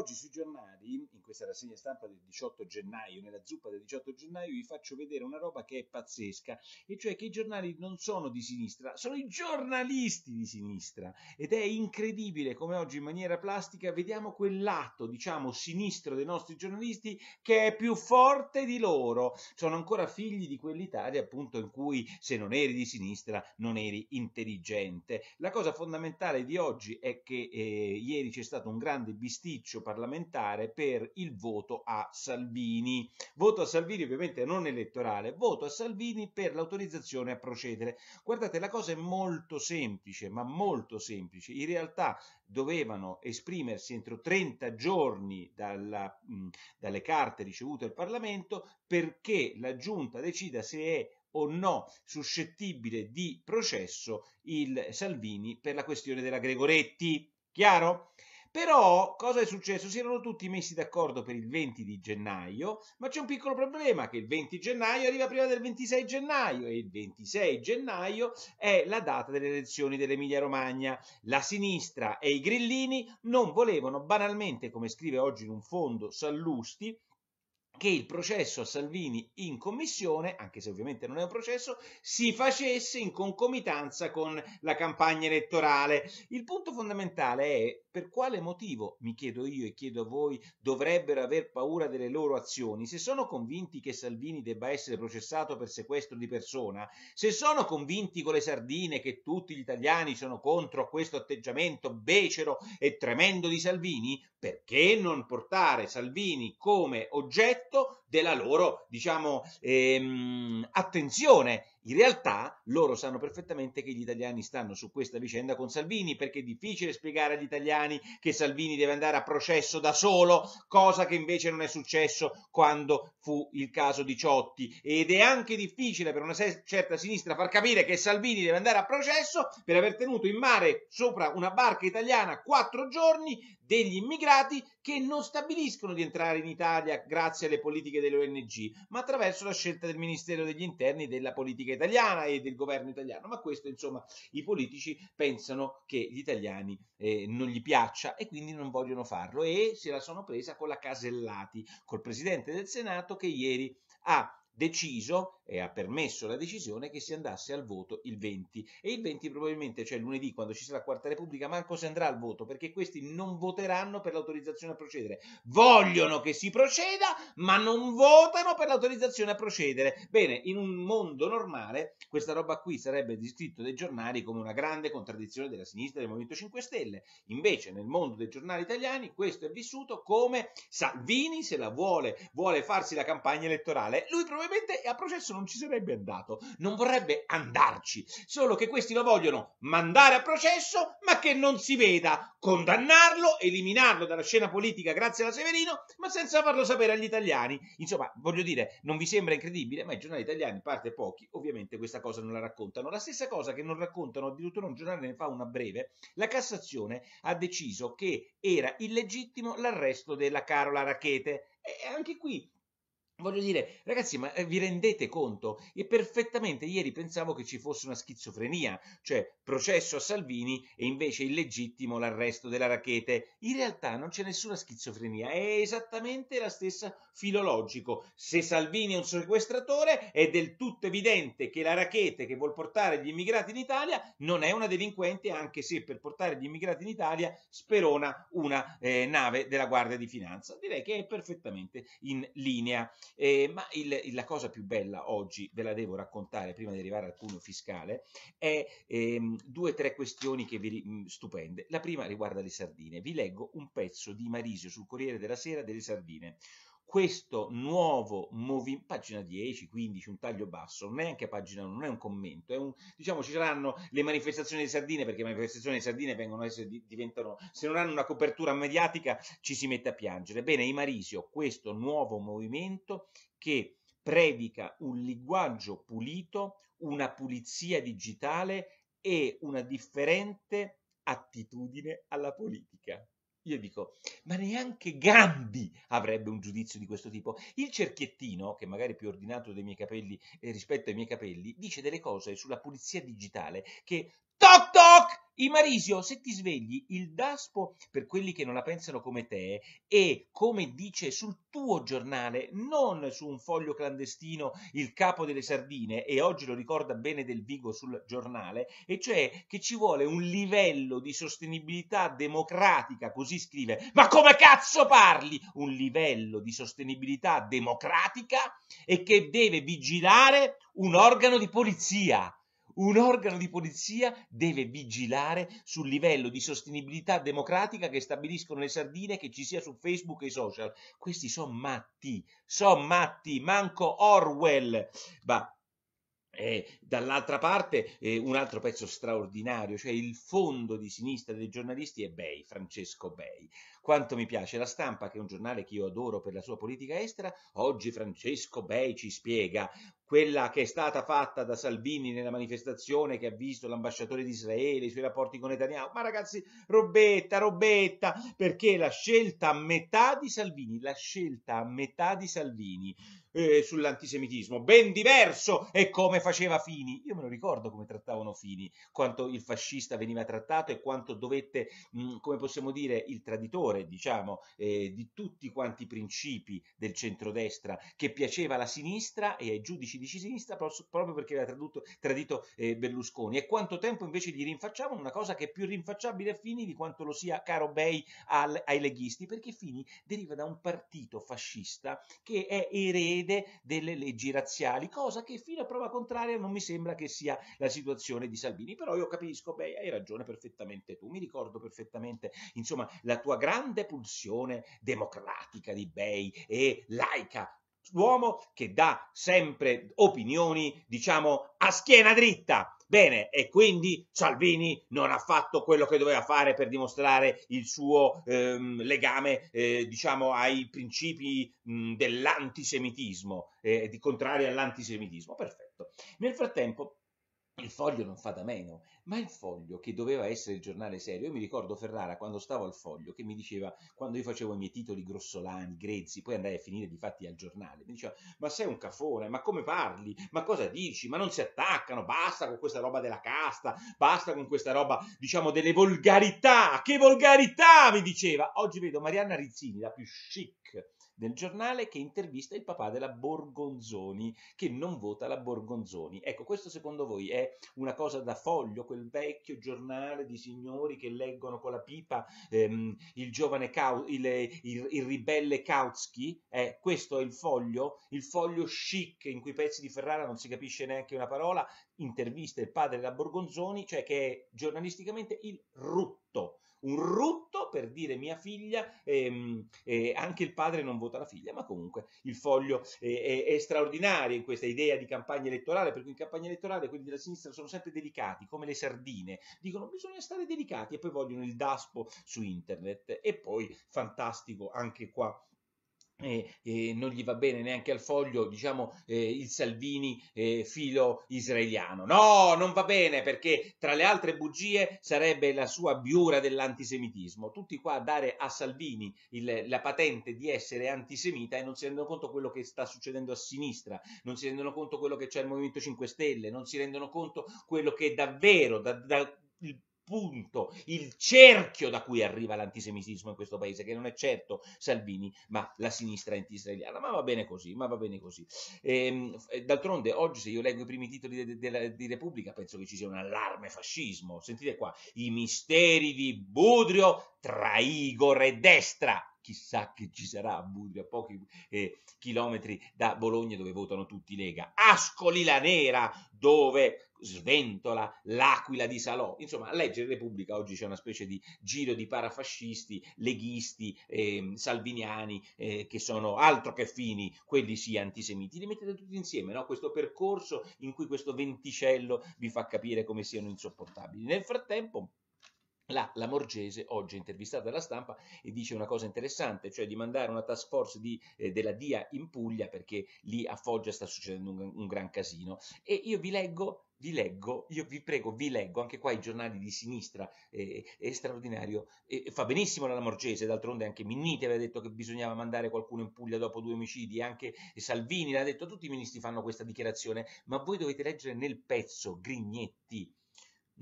oggi sui giornali, in questa rassegna stampa del 18 gennaio, nella zuppa del 18 gennaio, vi faccio vedere una roba che è pazzesca, e cioè che i giornali non sono di sinistra, sono i giornalisti di sinistra. Ed è incredibile come oggi in maniera plastica vediamo quell'atto, diciamo, sinistro dei nostri giornalisti che è più forte di loro. Sono ancora figli di quell'Italia, appunto, in cui se non eri di sinistra non eri intelligente. La cosa fondamentale di oggi è che eh, ieri c'è stato un grande bisticcio parlamentare per il voto a Salvini. Voto a Salvini ovviamente non elettorale, voto a Salvini per l'autorizzazione a procedere. Guardate, la cosa è molto semplice, ma molto semplice. In realtà dovevano esprimersi entro 30 giorni dalla, mh, mm, dalle carte ricevute al Parlamento perché la Giunta decida se è o no suscettibile di processo il Salvini per la questione della Gregoretti. Chiaro? Però cosa è successo? Si erano tutti messi d'accordo per il 20 di gennaio, ma c'è un piccolo problema che il 20 gennaio arriva prima del 26 gennaio e il 26 gennaio è la data delle elezioni dell'Emilia Romagna. La sinistra e i grillini non volevano banalmente, come scrive oggi in un fondo Sallusti, che il processo a Salvini in commissione, anche se ovviamente non è un processo, si facesse in concomitanza con la campagna elettorale. Il punto fondamentale è per quale motivo, mi chiedo io e chiedo a voi, dovrebbero aver paura delle loro azioni, se sono convinti che Salvini debba essere processato per sequestro di persona, se sono convinti con le sardine che tutti gli italiani sono contro questo atteggiamento becero e tremendo di Salvini, perché non portare Salvini come oggetto perfetto della loro, diciamo, ehm, attenzione. In realtà loro sanno perfettamente che gli italiani stanno su questa vicenda con Salvini, perché è difficile spiegare agli italiani che Salvini deve andare a processo da solo, cosa che invece non è successo quando fu il caso di Ciotti. Ed è anche difficile per una certa sinistra far capire che Salvini deve andare a processo per aver tenuto in mare sopra una barca italiana quattro giorni degli immigrati che non stabiliscono di entrare in Italia grazie alle politiche politiche delle ONG, ma attraverso la scelta del Ministero degli Interni, della politica italiana e del governo italiano. Ma questo, insomma, i politici pensano che gli italiani eh, non gli piaccia e quindi non vogliono farlo e se la sono presa con la Casellati, col presidente del Senato che ieri ha deciso eh, ha permesso la decisione che si andasse al voto il 20 e il 20 probabilmente, cioè lunedì quando ci sarà la Quarta Repubblica, manco si andrà al voto perché questi non voteranno per l'autorizzazione a procedere. Vogliono che si proceda ma non votano per l'autorizzazione a procedere. Bene, in un mondo normale questa roba qui sarebbe descritto dai giornali come una grande contraddizione della sinistra e del Movimento 5 Stelle. Invece nel mondo dei giornali italiani questo è vissuto come Salvini se la vuole, vuole farsi la campagna elettorale. Lui probabilmente è a processo non non ci sarebbe andato, non vorrebbe andarci, solo che questi lo vogliono mandare a processo, ma che non si veda, condannarlo, eliminarlo dalla scena politica grazie alla Severino, ma senza farlo sapere agli italiani. Insomma, voglio dire, non vi sembra incredibile, ma i giornali italiani, a parte pochi, ovviamente questa cosa non la raccontano. La stessa cosa che non raccontano, addirittura un giornale ne fa una breve, la Cassazione ha deciso che era illegittimo l'arresto della Carola Rachete. E anche qui Voglio dire, ragazzi, ma eh, vi rendete conto? E perfettamente ieri pensavo che ci fosse una schizofrenia, cioè processo a Salvini e invece illegittimo l'arresto della Rachete. In realtà non c'è nessuna schizofrenia, è esattamente la stessa filologico. Se Salvini è un sequestratore, è del tutto evidente che la Rachete che vuol portare gli immigrati in Italia non è una delinquente, anche se per portare gli immigrati in Italia sperona una eh, nave della Guardia di Finanza. Direi che è perfettamente in linea. Eh, ma il, la cosa più bella oggi, ve la devo raccontare prima di arrivare al cuneo fiscale, è ehm, due o tre questioni che vi, mh, mhmm, stupende. La prima riguarda le sardine. Vi leggo un pezzo di Marisio sul Corriere della Sera delle sardine questo nuovo movimento, pagina 10, 15, un taglio basso, non è anche pagina non è un commento, è un, diciamo ci saranno le manifestazioni di sardine, perché le manifestazioni di sardine vengono essere, diventano, se non hanno una copertura mediatica ci si mette a piangere. Bene, i Marisio, questo nuovo movimento che predica un linguaggio pulito, una pulizia digitale e una differente attitudine alla politica. Io dico, ma neanche Gandhi avrebbe un giudizio di questo tipo. Il cerchiettino, che magari è più ordinato dei miei capelli eh, rispetto ai miei capelli, dice delle cose sulla pulizia digitale che toc toc Imarisio, se ti svegli, il DASPO, per quelli che non la pensano come te, è, come dice sul tuo giornale, non su un foglio clandestino il capo delle sardine, e oggi lo ricorda bene Del Vigo sul giornale, e cioè che ci vuole un livello di sostenibilità democratica, così scrive. Ma come cazzo parli? Un livello di sostenibilità democratica e che deve vigilare un organo di polizia. Un organo di polizia deve vigilare sul livello di sostenibilità democratica che stabiliscono le sardine che ci sia su Facebook e i social. Questi sono matti, sono matti, manco Orwell. Bah, eh, dall'altra parte eh, un altro pezzo straordinario, cioè il fondo di sinistra dei giornalisti è Bei, Francesco Bei. Quanto mi piace la stampa, che è un giornale che io adoro per la sua politica estera, oggi Francesco Bei ci spiega quella che è stata fatta da Salvini nella manifestazione che ha visto l'ambasciatore di Israele, i suoi rapporti con Netanyahu. Ma ragazzi, robetta, robetta, perché la scelta a metà di Salvini, la scelta a metà di Salvini eh, sull'antisemitismo, ben diverso è come faceva Fini. Io me lo ricordo come trattavano Fini, quanto il fascista veniva trattato e quanto dovette, mh, come possiamo dire, il traditore, diciamo, eh, di tutti quanti i principi del centrodestra che piaceva alla sinistra e ai giudici di sinistra proprio perché aveva tradotto, tradito eh, Berlusconi e quanto tempo invece gli rinfacciavano una cosa che è più rinfacciabile a Fini di quanto lo sia caro Bei al, ai leghisti perché Fini deriva da un partito fascista che è erede delle leggi razziali cosa che fino a prova contraria non mi sembra che sia la situazione di Salvini però io capisco Bei hai ragione perfettamente tu mi ricordo perfettamente insomma la tua grande pulsione democratica di Bei e laica uomo che dà sempre opinioni, diciamo, a schiena dritta. Bene, e quindi Salvini non ha fatto quello che doveva fare per dimostrare il suo ehm, legame, eh, diciamo, ai principi mh, dell'antisemitismo, eh, di contrario all'antisemitismo. Perfetto. Nel frattempo, il foglio non fa da meno, ma il foglio che doveva essere il giornale serio, io mi ricordo Ferrara quando stavo al foglio che mi diceva, quando io facevo i miei titoli grossolani, grezzi, poi andai a finire di fatti al giornale, mi diceva, ma sei un cafone, ma come parli, ma cosa dici, ma non si attaccano, basta con questa roba della casta, basta con questa roba, diciamo, delle volgarità, che volgarità, mi diceva. Oggi vedo Marianna Rizzini, la più chic del giornale che intervista il papà della Borgonzoni, che non vota la Borgonzoni. Ecco, questo secondo voi è una cosa da foglio, quel vecchio giornale di signori che leggono con la pipa ehm, il giovane, Kau, il, il, il, ribelle Kautsky? Eh, questo è il foglio? Il foglio chic in cui pezzi di Ferrara non si capisce neanche una parola, intervista il padre della Borgonzoni, cioè che è giornalisticamente il rutto un rutto per dire mia figlia, ehm, eh, anche il padre non vota la figlia, ma comunque il foglio eh, è, è, straordinario in questa idea di campagna elettorale, perché in campagna elettorale quelli della sinistra sono sempre delicati, come le sardine, dicono bisogna stare delicati e poi vogliono il daspo su internet e poi fantastico anche qua e, eh, non gli va bene neanche al foglio, diciamo, eh, il Salvini eh, filo israeliano. No, non va bene perché tra le altre bugie sarebbe la sua biura dell'antisemitismo. Tutti qua a dare a Salvini il, la patente di essere antisemita e non si rendono conto quello che sta succedendo a sinistra, non si rendono conto quello che c'è al Movimento 5 Stelle, non si rendono conto quello che davvero da, da, punto, il cerchio da cui arriva l'antisemitismo in questo paese, che non è certo Salvini, ma la sinistra anti-israeliana. Ma va bene così, ma va bene così. E, ehm, d'altronde, oggi se io leggo i primi titoli di, di, di Repubblica, penso che ci sia un allarme fascismo. Sentite qua, i misteri di Budrio tra Igor e Destra chissà che ci sarà a Budri, a pochi eh, chilometri da Bologna dove votano tutti Lega, Ascoli la Nera dove sventola l'aquila di Salò. Insomma, a leggere Repubblica oggi c'è una specie di giro di parafascisti, leghisti, eh, salviniani, eh, che sono altro che fini, quelli sì antisemiti. Li mettete tutti insieme, no? questo percorso in cui questo venticello vi fa capire come siano insopportabili. Nel frattempo la, la, Morgese oggi è intervistata dalla stampa e dice una cosa interessante, cioè di mandare una task force di, eh, della DIA in Puglia perché lì a Foggia sta succedendo un, un gran casino. E io vi leggo, vi leggo, io vi prego, vi leggo anche qua i giornali di sinistra, eh, è straordinario, eh, fa benissimo la Morgese, d'altronde anche Minniti aveva detto che bisognava mandare qualcuno in Puglia dopo due omicidi, anche Salvini l'ha detto, tutti i ministri fanno questa dichiarazione, ma voi dovete leggere nel pezzo Grignetti,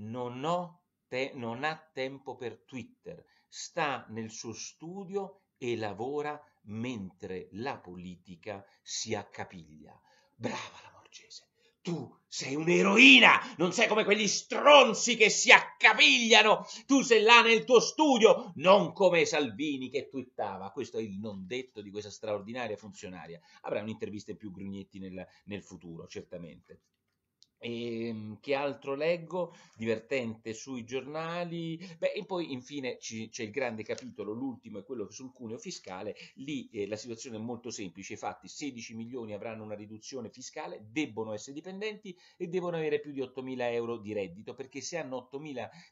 non ho te- non ha tempo per Twitter, sta nel suo studio e lavora mentre la politica si accapiglia. Brava la Morgese, tu sei un'eroina, non sei come quegli stronzi che si accapigliano, tu sei là nel tuo studio, non come Salvini che twittava, questo è il non detto di questa straordinaria funzionaria. Avrà un'intervista in più Grugnetti nel, nel futuro, certamente. E, ehm, che altro leggo? Divertente sui giornali. Beh, e poi infine ci, c'è il grande capitolo, l'ultimo è quello sul cuneo fiscale. Lì eh, la situazione è molto semplice. Infatti, 16 milioni avranno una riduzione fiscale, debbono essere dipendenti e devono avere più di 8 mila euro di reddito, perché se hanno 8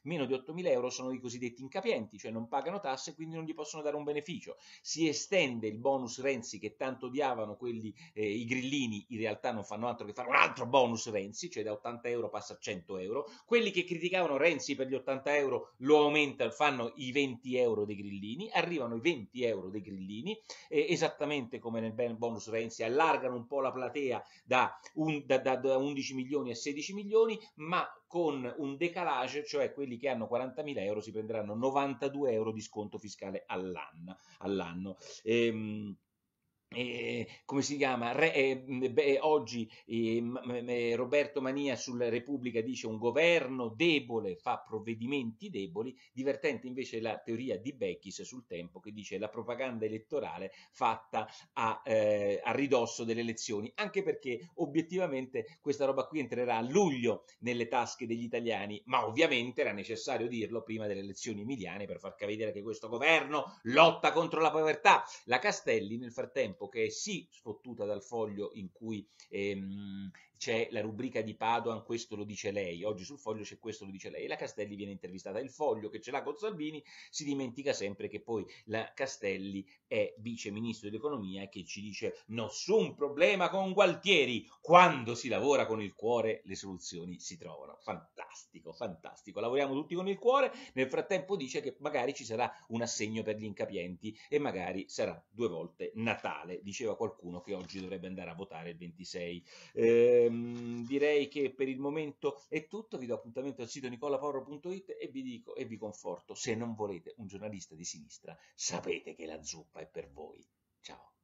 meno di 8 mila euro sono i cosiddetti incapienti, cioè non pagano tasse e quindi non gli possono dare un beneficio. Si estende il bonus Renzi che tanto odiavano quelli, eh, i grillini, in realtà non fanno altro che fare un altro bonus Renzi. Cioè Vucce da 80 euro passa a 100 euro, quelli che criticavano Renzi per gli 80 euro lo aumentano, fanno i 20 euro dei grillini, arrivano i 20 euro dei grillini, eh, esattamente come nel bonus Renzi, allargano un po' la platea da, un, da, da, da 11 milioni a 16 milioni, ma con un decalage, cioè quelli che hanno 40.000 euro si prenderanno 92 euro di sconto fiscale all'anno. all'anno. Ehm, eh, come si chiama? Re, eh, beh, eh, oggi eh, eh, Roberto Mania sulla Repubblica dice un governo debole fa provvedimenti deboli, divertente invece la teoria di Beckis sul tempo che dice la propaganda elettorale fatta a, eh, a ridosso delle elezioni, anche perché obiettivamente questa roba qui entrerà a luglio nelle tasche degli italiani, ma ovviamente era necessario dirlo prima delle elezioni emiliane per far capire che questo governo lotta contro la povertà. La Castelli nel frattempo tempo che è sì sfottuta dal foglio in cui ehm, c'è la rubrica di Padoan, questo lo dice lei, oggi sul foglio c'è questo lo dice lei, e la Castelli viene intervistata, il foglio che ce l'ha con Salvini si dimentica sempre che poi la Castelli è vice ministro dell'economia e che ci dice nessun problema con Gualtieri, quando si lavora con il cuore le soluzioni si trovano, fantastico, fantastico, lavoriamo tutti con il cuore, nel frattempo dice che magari ci sarà un assegno per gli incapienti e magari sarà due volte Natale, diceva qualcuno che oggi dovrebbe andare a votare il 26. Eh, Ehm, direi che per il momento è tutto, vi do appuntamento al sito nicolaporro.it e vi dico e vi conforto, se non volete un giornalista di sinistra, sapete che la zuppa è per voi. Ciao.